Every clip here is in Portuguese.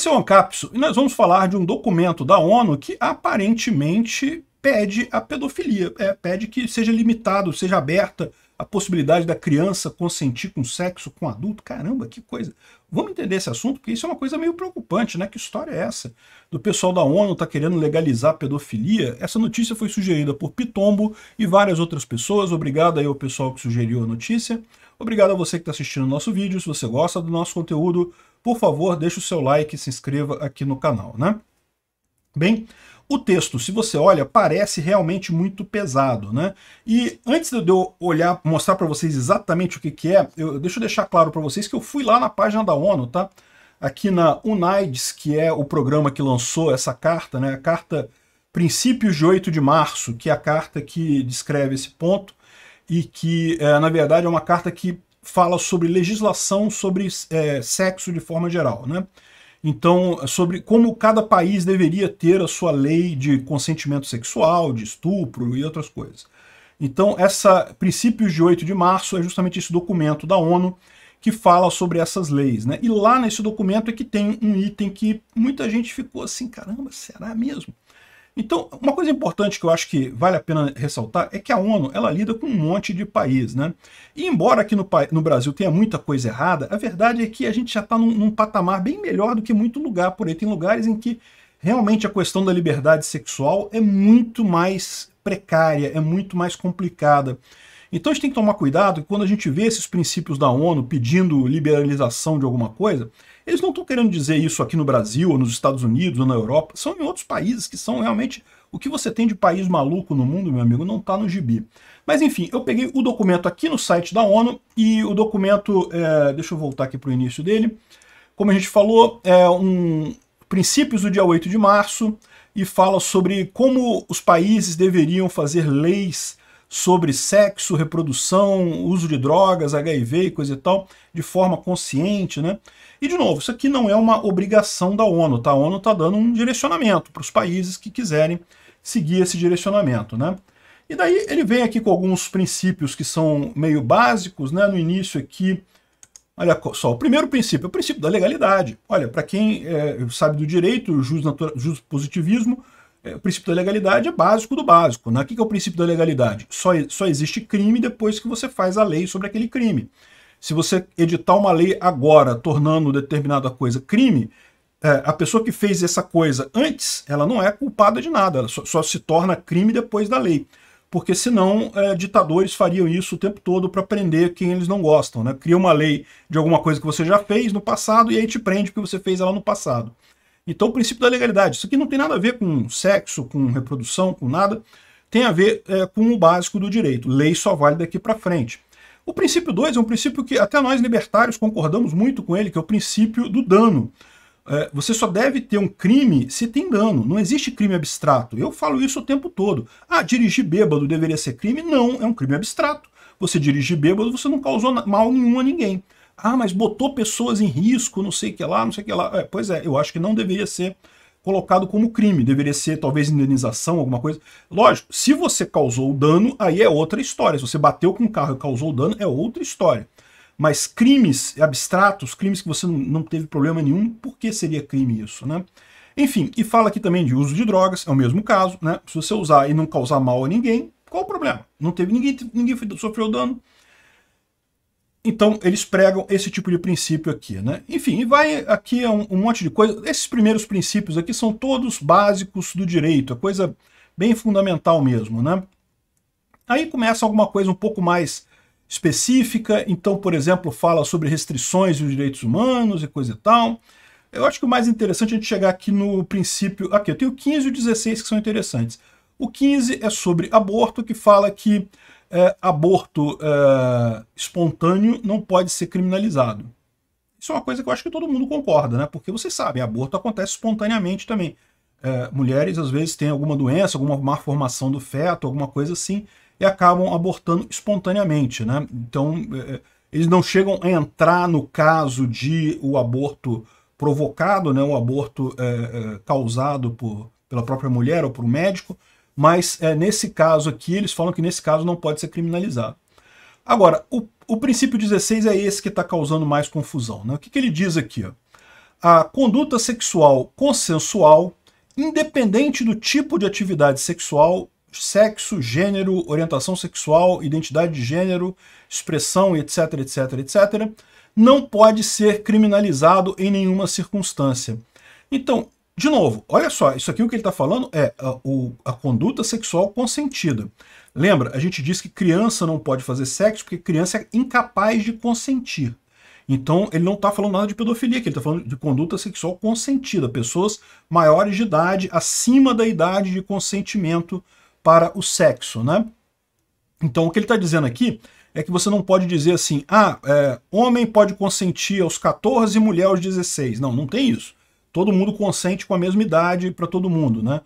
Esse é o Ancapso e nós vamos falar de um documento da ONU que aparentemente pede a pedofilia, é, pede que seja limitado, seja aberta a possibilidade da criança consentir com sexo com adulto. Caramba, que coisa. Vamos entender esse assunto, porque isso é uma coisa meio preocupante, né? Que história é essa? Do pessoal da ONU tá querendo legalizar a pedofilia. Essa notícia foi sugerida por Pitombo e várias outras pessoas. Obrigado aí ao pessoal que sugeriu a notícia. Obrigado a você que está assistindo o nosso vídeo. Se você gosta do nosso conteúdo, por favor, deixe o seu like e se inscreva aqui no canal, né? Bem, o texto, se você olha, parece realmente muito pesado, né? E antes de eu olhar, mostrar para vocês exatamente o que, que é, eu, deixa eu deixar claro para vocês que eu fui lá na página da ONU, tá? Aqui na UNAIDS, que é o programa que lançou essa carta, né? A carta Princípios de 8 de Março, que é a carta que descreve esse ponto e que, é, na verdade, é uma carta que fala sobre legislação sobre é, sexo de forma geral, né? Então, sobre como cada país deveria ter a sua lei de consentimento sexual, de estupro e outras coisas. Então, essa princípios de 8 de março é justamente esse documento da ONU que fala sobre essas leis, né? E lá nesse documento é que tem um item que muita gente ficou assim, caramba, será mesmo? Então, uma coisa importante que eu acho que vale a pena ressaltar é que a ONU ela lida com um monte de país, né? E embora aqui no, no Brasil tenha muita coisa errada, a verdade é que a gente já está num, num patamar bem melhor do que muito lugar por aí. Tem lugares em que realmente a questão da liberdade sexual é muito mais precária, é muito mais complicada. Então a gente tem que tomar cuidado que quando a gente vê esses princípios da ONU pedindo liberalização de alguma coisa, eles não estão querendo dizer isso aqui no Brasil, ou nos Estados Unidos, ou na Europa. São em outros países que são realmente o que você tem de país maluco no mundo, meu amigo, não está no gibi. Mas enfim, eu peguei o documento aqui no site da ONU e o documento, é, deixa eu voltar aqui para o início dele, como a gente falou, é um princípios do dia 8 de março e fala sobre como os países deveriam fazer leis sobre sexo, reprodução, uso de drogas, HIV e coisa e tal, de forma consciente, né? E, de novo, isso aqui não é uma obrigação da ONU, tá? A ONU está dando um direcionamento para os países que quiserem seguir esse direcionamento, né? E daí ele vem aqui com alguns princípios que são meio básicos, né? No início aqui, olha só, o primeiro princípio é o princípio da legalidade. Olha, para quem é, sabe do direito, o jus, jus positivismo, é, o princípio da legalidade é básico do básico. Né? O que é o princípio da legalidade? Só, só existe crime depois que você faz a lei sobre aquele crime. Se você editar uma lei agora, tornando determinada coisa crime, é, a pessoa que fez essa coisa antes, ela não é culpada de nada, ela só, só se torna crime depois da lei. Porque senão é, ditadores fariam isso o tempo todo para prender quem eles não gostam. Né? Cria uma lei de alguma coisa que você já fez no passado e aí te prende porque você fez ela no passado. Então, o princípio da legalidade. Isso aqui não tem nada a ver com sexo, com reprodução, com nada. Tem a ver é, com o básico do direito. Lei só vale daqui para frente. O princípio 2 é um princípio que até nós libertários concordamos muito com ele, que é o princípio do dano. É, você só deve ter um crime se tem dano. Não existe crime abstrato. Eu falo isso o tempo todo. Ah, dirigir bêbado deveria ser crime? Não, é um crime abstrato. Você dirigir bêbado, você não causou mal nenhum a ninguém. Ah, mas botou pessoas em risco, não sei o que lá, não sei o que lá. É, pois é, eu acho que não deveria ser colocado como crime, deveria ser talvez indenização, alguma coisa. Lógico, se você causou dano, aí é outra história. Se você bateu com o carro e causou dano, é outra história. Mas crimes abstratos, crimes que você não teve problema nenhum, por que seria crime isso, né? Enfim, e fala aqui também de uso de drogas, é o mesmo caso, né? Se você usar e não causar mal a ninguém, qual o problema? Não teve ninguém, ninguém sofreu dano, então, eles pregam esse tipo de princípio aqui, né? Enfim, e vai aqui um, um monte de coisa. Esses primeiros princípios aqui são todos básicos do direito, é coisa bem fundamental mesmo, né? Aí começa alguma coisa um pouco mais específica, então, por exemplo, fala sobre restrições dos direitos humanos e coisa e tal. Eu acho que o mais interessante é a gente chegar aqui no princípio... Aqui, eu tenho 15 e 16 que são interessantes. O 15 é sobre aborto, que fala que é, aborto é, espontâneo não pode ser criminalizado. Isso é uma coisa que eu acho que todo mundo concorda, né? Porque vocês sabem, aborto acontece espontaneamente também. É, mulheres, às vezes, têm alguma doença, alguma má formação do feto, alguma coisa assim, e acabam abortando espontaneamente, né? Então, é, é, eles não chegam a entrar no caso de o aborto provocado, né? O aborto é, causado por, pela própria mulher ou por um médico, mas é, nesse caso aqui, eles falam que nesse caso não pode ser criminalizado. Agora, o, o princípio 16 é esse que está causando mais confusão. Né? O que, que ele diz aqui? Ó? A conduta sexual consensual, independente do tipo de atividade sexual, sexo, gênero, orientação sexual, identidade de gênero, expressão, etc, etc, etc, não pode ser criminalizado em nenhuma circunstância. Então, de novo, olha só, isso aqui o que ele está falando é a, o, a conduta sexual consentida. Lembra, a gente disse que criança não pode fazer sexo porque criança é incapaz de consentir. Então, ele não está falando nada de pedofilia, ele está falando de conduta sexual consentida, pessoas maiores de idade, acima da idade de consentimento para o sexo, né? Então, o que ele está dizendo aqui é que você não pode dizer assim, ah, é, homem pode consentir aos 14 e mulher aos 16. Não, não tem isso todo mundo consente com a mesma idade para todo mundo, né?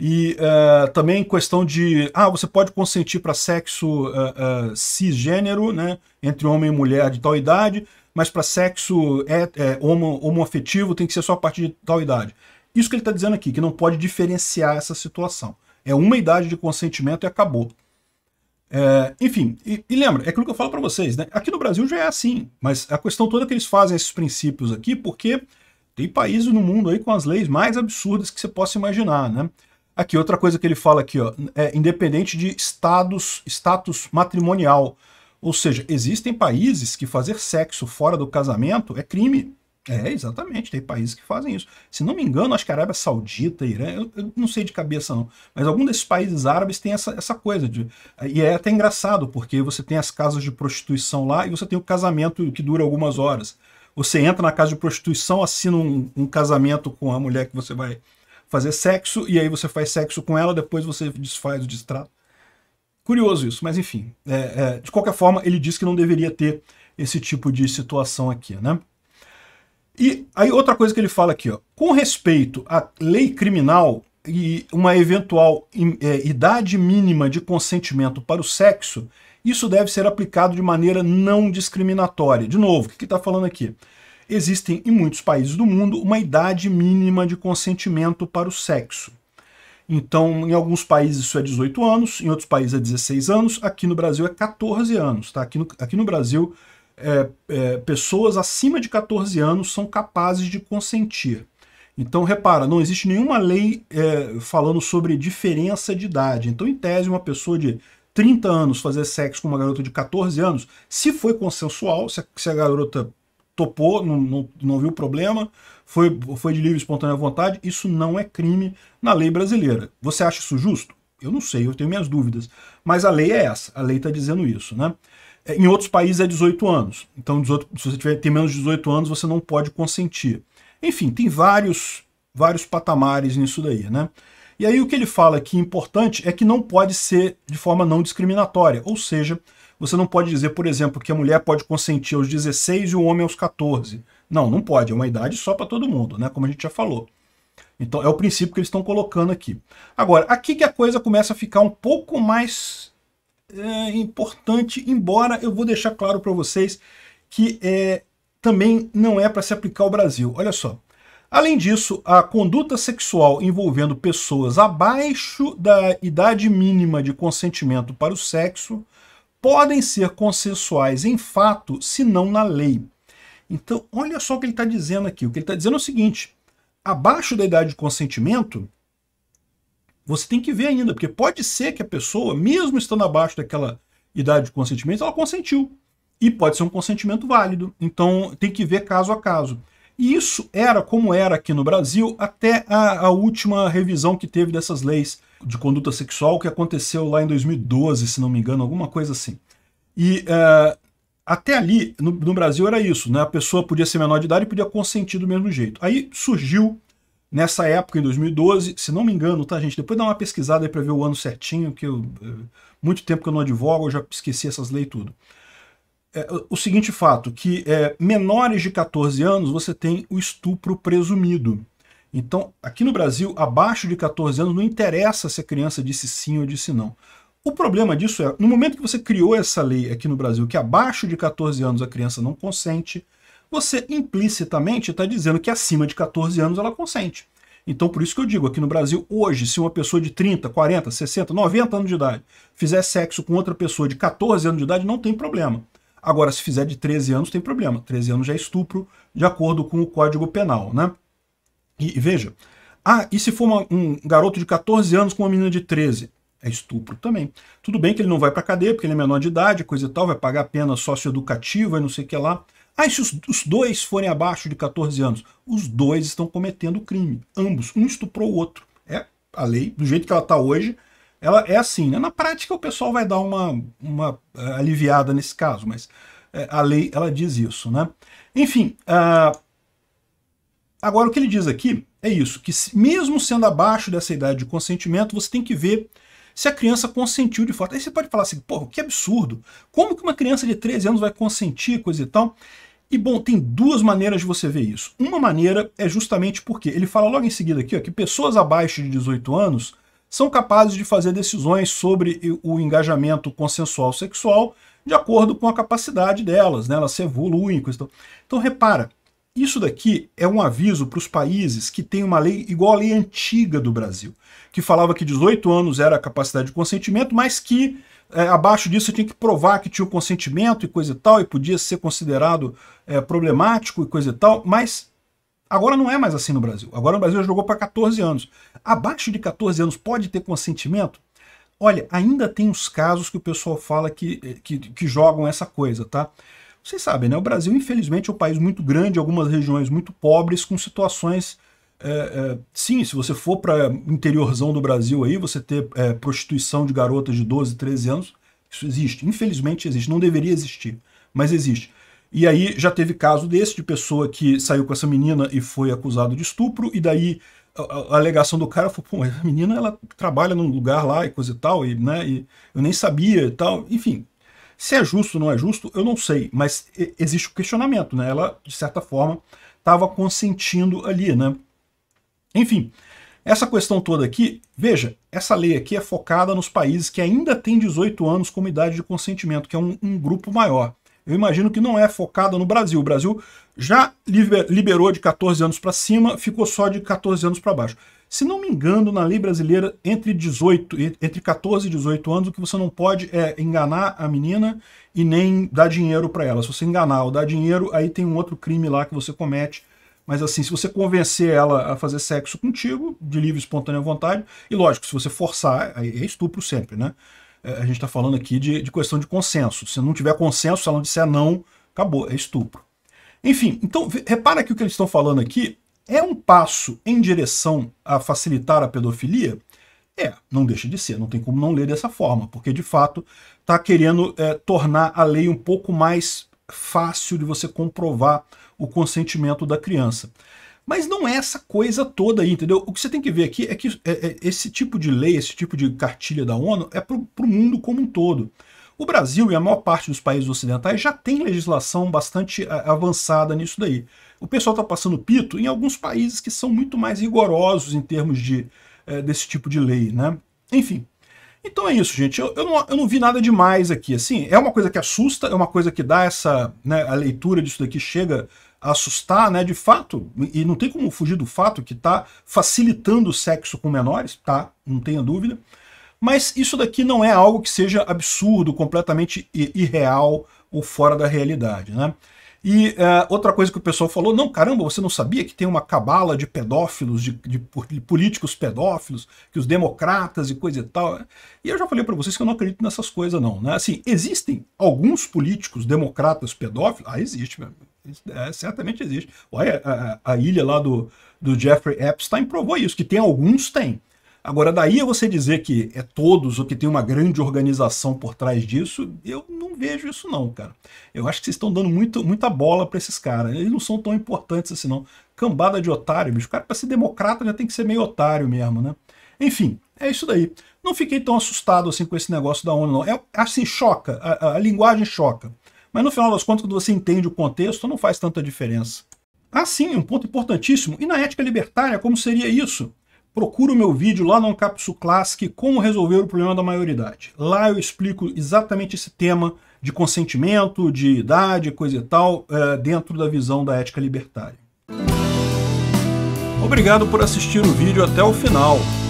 E uh, também questão de, ah, você pode consentir para sexo uh, uh, cisgênero, né, entre homem e mulher de tal idade, mas para sexo é, é, homo, homoafetivo tem que ser só a partir de tal idade. Isso que ele está dizendo aqui, que não pode diferenciar essa situação. É uma idade de consentimento e acabou. É, enfim, e, e, lembra, é aquilo que eu falo para vocês, né? Aqui no Brasil já é assim, mas a questão toda é que eles fazem esses princípios aqui, porque tem países no mundo aí com as leis mais absurdas que você possa imaginar, né? Aqui, outra coisa que ele fala aqui, ó, é independente de status, status matrimonial. Ou seja, existem países que fazer sexo fora do casamento é crime. É, exatamente, tem países que fazem isso. Se não me engano, acho que a Arábia Saudita, Irã, eu, eu não sei de cabeça não, mas algum desses países árabes tem essa, essa coisa. De, e é até engraçado, porque você tem as casas de prostituição lá e você tem o casamento que dura algumas horas. Você entra na casa de prostituição, assina um, um casamento com a mulher que você vai fazer sexo, e aí você faz sexo com ela, depois você desfaz o distrato. Curioso isso, mas enfim. É, é, de qualquer forma, ele diz que não deveria ter esse tipo de situação aqui, né? E aí outra coisa que ele fala aqui, ó, com respeito à lei criminal e uma eventual é, idade mínima de consentimento para o sexo, isso deve ser aplicado de maneira não discriminatória. De novo, o que está falando aqui? Existem em muitos países do mundo uma idade mínima de consentimento para o sexo. Então, em alguns países isso é 18 anos, em outros países é 16 anos, aqui no Brasil é 14 anos. Tá? Aqui, no, aqui no Brasil, é, é, pessoas acima de 14 anos são capazes de consentir. Então, repara, não existe nenhuma lei é, falando sobre diferença de idade. Então, em tese, uma pessoa de 30 anos fazer sexo com uma garota de 14 anos, se foi consensual, se a, se a garota topou, não, não, não viu problema, foi, foi de livre e espontânea vontade, isso não é crime na lei brasileira. Você acha isso justo? Eu não sei, eu tenho minhas dúvidas. Mas a lei é essa, a lei está dizendo isso, né? É, em outros países é 18 anos. Então, 18, se você tiver, tem menos de 18 anos, você não pode consentir. Enfim, tem vários, vários patamares nisso daí, né? E aí o que ele fala que é importante é que não pode ser de forma não discriminatória, ou seja, você não pode dizer, por exemplo, que a mulher pode consentir aos 16 e o homem aos 14. Não, não pode, é uma idade só para todo mundo, né? como a gente já falou. Então é o princípio que eles estão colocando aqui. Agora, aqui que a coisa começa a ficar um pouco mais é, importante, embora eu vou deixar claro para vocês que é, também não é para se aplicar ao Brasil. Olha só, Além disso, a conduta sexual envolvendo pessoas abaixo da idade mínima de consentimento para o sexo podem ser consensuais em fato, se não na lei. Então, olha só o que ele está dizendo aqui. O que ele está dizendo é o seguinte: abaixo da idade de consentimento, você tem que ver ainda, porque pode ser que a pessoa, mesmo estando abaixo daquela idade de consentimento, ela consentiu. E pode ser um consentimento válido. Então, tem que ver caso a caso. E isso era como era aqui no Brasil até a, a, última revisão que teve dessas leis de conduta sexual que aconteceu lá em 2012, se não me engano, alguma coisa assim. E uh, até ali, no, no, Brasil era isso, né? a pessoa podia ser menor de idade e podia consentir do mesmo jeito. Aí surgiu, nessa época, em 2012, se não me engano, tá gente, depois dá uma pesquisada aí para ver o ano certinho, que eu, é, muito tempo que eu não advogo, eu já esqueci essas leis tudo. É, o seguinte fato, que é, menores de 14 anos você tem o estupro presumido. Então, aqui no Brasil, abaixo de 14 anos, não interessa se a criança disse sim ou disse não. O problema disso é, no momento que você criou essa lei aqui no Brasil, que abaixo de 14 anos a criança não consente, você implicitamente está dizendo que acima de 14 anos ela consente. Então, por isso que eu digo, aqui no Brasil, hoje, se uma pessoa de 30, 40, 60, 90 anos de idade fizer sexo com outra pessoa de 14 anos de idade, não tem problema. Agora, se fizer de 13 anos, tem problema. 13 anos já é estupro, de acordo com o Código Penal, né? E, e veja, ah, e se for uma, um garoto de 14 anos com uma menina de 13? É estupro também. Tudo bem que ele não vai para cadeia, porque ele é menor de idade, coisa e tal, vai pagar pena socioeducativa e não sei o que lá. Ah, e se os, os dois forem abaixo de 14 anos? Os dois estão cometendo crime, ambos. Um estuprou o outro. É a lei, do jeito que ela está hoje, ela é assim. Né? Na prática, o pessoal vai dar uma, uma eh, aliviada nesse caso, mas eh, a lei ela diz isso. Né? Enfim, uh, agora o que ele diz aqui é isso, que mesmo sendo abaixo dessa idade de consentimento, você tem que ver se a criança consentiu de fato. Aí você pode falar assim, porra, que absurdo, como que uma criança de 13 anos vai consentir, coisa e tal? E bom, tem duas maneiras de você ver isso. Uma maneira é justamente porque ele fala logo em seguida aqui ó, que pessoas abaixo de 18 anos são capazes de fazer decisões sobre o engajamento consensual sexual de acordo com a capacidade delas, né? elas se evoluem. Então, então repara, isso daqui é um aviso para os países que têm uma lei igual à lei antiga do Brasil, que falava que 18 anos era a capacidade de consentimento, mas que é, abaixo disso tinha que provar que tinha o consentimento e coisa e tal, e podia ser considerado é, problemático e coisa e tal, mas Agora não é mais assim no Brasil. Agora o Brasil jogou para 14 anos. Abaixo de 14 anos pode ter consentimento? Olha, ainda tem os casos que o pessoal fala que, eh, que, que jogam essa coisa, tá? Vocês sabem, né? O Brasil, infelizmente, é um país muito grande, algumas regiões muito pobres, com situações. É, é, sim, se você for para interiorzão do Brasil aí, você ter é, prostituição de garotas de 12, 13 anos, isso existe. Infelizmente existe. Não deveria existir, mas existe. E aí já teve caso desse, de pessoa que saiu com essa menina e foi acusado de estupro, e daí a, a alegação do cara foi, pô, a menina ela trabalha num lugar lá e coisa e tal, e, né, e eu nem sabia e tal, enfim. Se é justo ou não é justo, eu não sei, mas existe o um questionamento, né? Ela, de certa forma, estava consentindo ali, né? Enfim, essa questão toda aqui, veja, essa lei aqui é focada nos países que ainda têm 18 anos como idade de consentimento, que é um, um grupo maior eu imagino que não é focada no Brasil. O Brasil já liberou de 14 anos para cima, ficou só de 14 anos para baixo. Se não me engano, na lei brasileira, entre, 18, entre 14 e 18 anos, o que você não pode é enganar a menina e nem dar dinheiro para ela. Se você enganar ou dar dinheiro, aí tem um outro crime lá que você comete. Mas assim, se você convencer ela a fazer sexo contigo, de livre e espontânea vontade, e lógico, se você forçar, aí é estupro sempre, né? É, a gente está falando aqui de, de questão de consenso. Se não tiver consenso, se ela não disser não, acabou, é estupro. Enfim, então repara que o que eles estão falando aqui é um passo em direção a facilitar a pedofilia? É, não deixa de ser, não tem como não ler dessa forma, porque de fato está querendo é, tornar a lei um pouco mais fácil de você comprovar o consentimento da criança. Mas não é essa coisa toda aí, entendeu? O que você tem que ver aqui é que é, é, esse tipo de lei, esse tipo de cartilha da ONU é para o mundo como um todo. O Brasil e a maior parte dos países ocidentais já tem legislação bastante é, avançada nisso daí. O pessoal está passando pito em alguns países que são muito mais rigorosos em termos de, desse tipo de lei, né? Enfim, então é isso, gente. Eu, eu, não, eu, não, vi nada demais aqui. Assim, é uma coisa que assusta, é uma coisa que dá essa. Né, a leitura disso daqui chega assustar, né? De fato, e não tem como fugir do fato que está facilitando o sexo com menores, tá? Não tenha dúvida. Mas isso daqui não é algo que seja absurdo, completamente irreal ou fora da realidade, né? E uh, outra coisa que o pessoal falou, não, caramba, você não sabia que tem uma cabala de pedófilos, de, de, de políticos pedófilos, que os democratas e coisa e tal. E eu já falei para vocês que eu não acredito nessas coisas não, né? Assim, existem alguns políticos democratas pedófilos, ah, existe, é, certamente existe. Olha, a, a, ilha lá do, do Jeffrey Epstein provou isso, que tem alguns, tem. Agora, daí a é você dizer que é todos ou que tem uma grande organização por trás disso, eu não vejo isso não, cara. Eu acho que vocês estão dando muito, muita bola para esses caras. Eles não são tão importantes assim não. Cambada de otário, bicho. O cara para ser democrata já tem que ser meio otário mesmo, né? Enfim, é isso daí. Não fiquei tão assustado assim com esse negócio da ONU, não. É, assim, choca. A, a, a linguagem choca. Mas no final das contas, quando você entende o contexto, não faz tanta diferença. Ah, sim, um ponto importantíssimo. E na ética libertária, como seria isso? Procura o meu vídeo lá no Ancapsu Classic, como resolver o problema da maioridade. Lá eu explico exatamente esse tema de consentimento, de idade, coisa e tal, eh, dentro da visão da ética libertária. Obrigado por assistir o vídeo até o final.